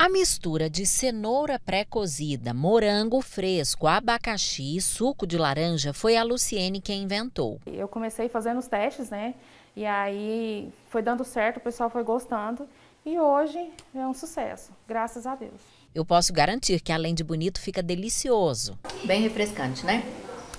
A mistura de cenoura pré-cozida, morango fresco, abacaxi e suco de laranja foi a Luciene quem inventou. Eu comecei fazendo os testes, né? E aí foi dando certo, o pessoal foi gostando e hoje é um sucesso, graças a Deus. Eu posso garantir que além de bonito, fica delicioso. Bem refrescante, né?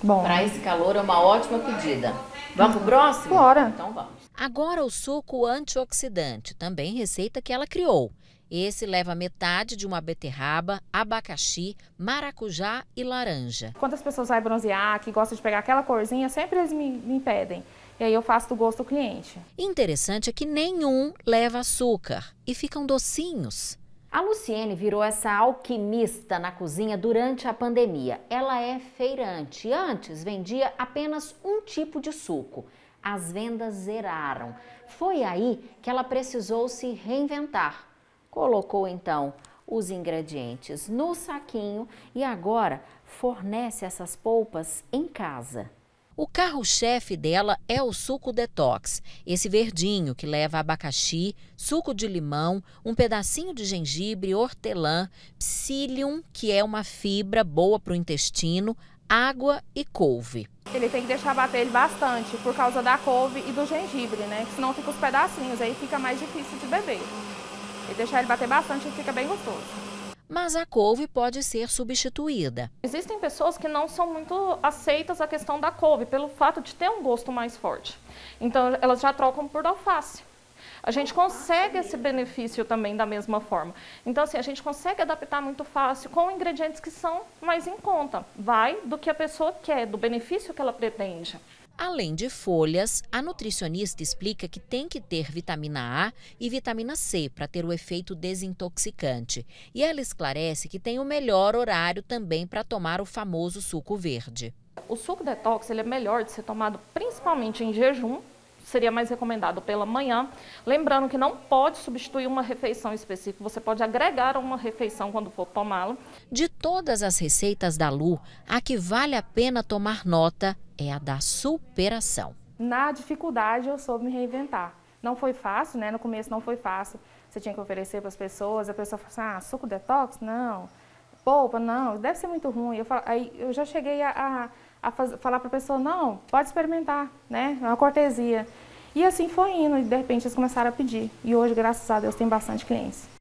Bom. Para esse calor é uma ótima pedida. Vamos pro próximo? Bora. Então vamos. Agora o suco antioxidante, também receita que ela criou. Esse leva metade de uma beterraba, abacaxi, maracujá e laranja. Quando as pessoas vão bronzear, que gostam de pegar aquela corzinha, sempre eles me, me pedem. E aí eu faço do gosto do cliente. Interessante é que nenhum leva açúcar e ficam docinhos. A Luciene virou essa alquimista na cozinha durante a pandemia. Ela é feirante. Antes vendia apenas um tipo de suco. As vendas zeraram. Foi aí que ela precisou se reinventar. Colocou então os ingredientes no saquinho e agora fornece essas polpas em casa. O carro-chefe dela é o suco detox, esse verdinho que leva abacaxi, suco de limão, um pedacinho de gengibre, hortelã, psyllium, que é uma fibra boa para o intestino, água e couve. Ele tem que deixar bater ele bastante por causa da couve e do gengibre, né? Senão fica os pedacinhos, aí fica mais difícil de beber e deixar ele bater bastante, ele fica bem gostoso mas a couve pode ser substituída. Existem pessoas que não são muito aceitas a questão da couve pelo fato de ter um gosto mais forte. Então elas já trocam por alface. A gente consegue esse benefício também da mesma forma. Então, assim, a gente consegue adaptar muito fácil com ingredientes que são mais em conta. Vai do que a pessoa quer, do benefício que ela pretende. Além de folhas, a nutricionista explica que tem que ter vitamina A e vitamina C para ter o efeito desintoxicante. E ela esclarece que tem o melhor horário também para tomar o famoso suco verde. O suco detox ele é melhor de ser tomado principalmente em jejum seria mais recomendado pela manhã. Lembrando que não pode substituir uma refeição específica, você pode agregar uma refeição quando for tomá-lo. De todas as receitas da Lu, a que vale a pena tomar nota é a da superação. Na dificuldade, eu soube me reinventar. Não foi fácil, né? No começo não foi fácil. Você tinha que oferecer para as pessoas, a pessoa fala assim, ah, suco detox? Não. Polpa? Não. Deve ser muito ruim. Eu falo, aí eu já cheguei a, a a faz, falar para a pessoa, não, pode experimentar, né? É uma cortesia. E assim foi indo, e de repente eles começaram a pedir. E hoje, graças a Deus, tem bastante clientes.